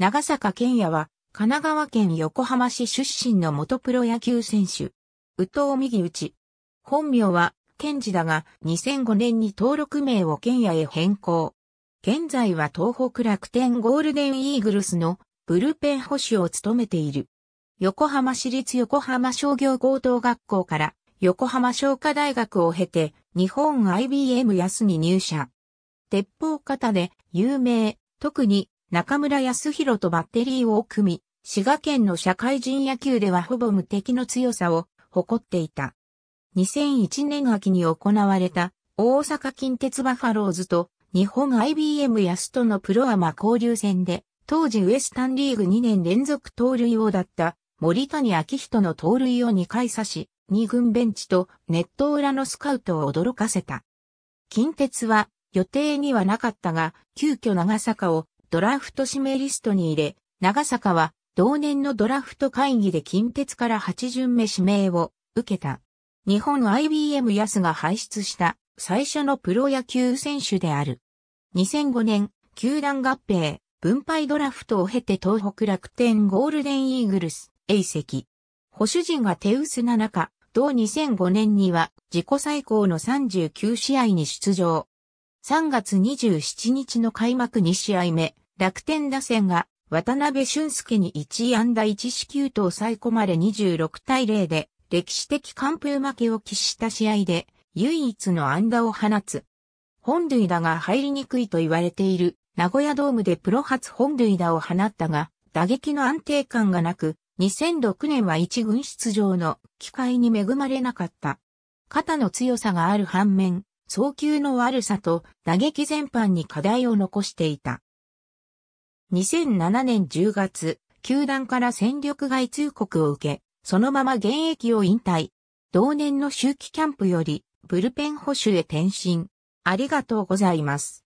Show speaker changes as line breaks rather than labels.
長坂健也は、神奈川県横浜市出身の元プロ野球選手。宇藤右内。本名は、健治だが、2005年に登録名を健也へ変更。現在は東北楽天ゴールデンイーグルスのブルペン保守を務めている。横浜市立横浜商業高等学校から横浜商科大学を経て日本 IBM 安に入社。鉄砲型で有名、特に中村康弘とバッテリーを組み、滋賀県の社会人野球ではほぼ無敵の強さを誇っていた。2001年秋に行われた大阪近鉄バファローズと日本 IBM 安とのプロアマ交流戦で、当時ウエスタンリーグ2年連続盗塁王だった森谷明人の盗塁を2回刺し、2軍ベンチとネット裏のスカウトを驚かせた。近鉄は予定にはなかったが、急遽長坂をドラフト指名リストに入れ、長坂は同年のドラフト会議で近鉄から8巡目指名を受けた。日本 IBM 安が輩出した最初のプロ野球選手である。2005年、球団合併、分配ドラフトを経て東北楽天ゴールデンイーグルス、A 席。保守陣が手薄な中、同2005年には自己最高の39試合に出場。3月27日の開幕2試合目、楽天打線が渡辺俊介に1安打1四球と抑え込まれ26対0で歴史的完封負けを喫した試合で唯一の安打を放つ。本塁打が入りにくいと言われている名古屋ドームでプロ初本塁打を放ったが打撃の安定感がなく2006年は一軍出場の機会に恵まれなかった。肩の強さがある反面早急の悪さと打撃全般に課題を残していた。2007年10月、球団から戦力外通告を受け、そのまま現役を引退。同年の秋季キャンプより、ブルペン保守へ転身。ありがとうございます。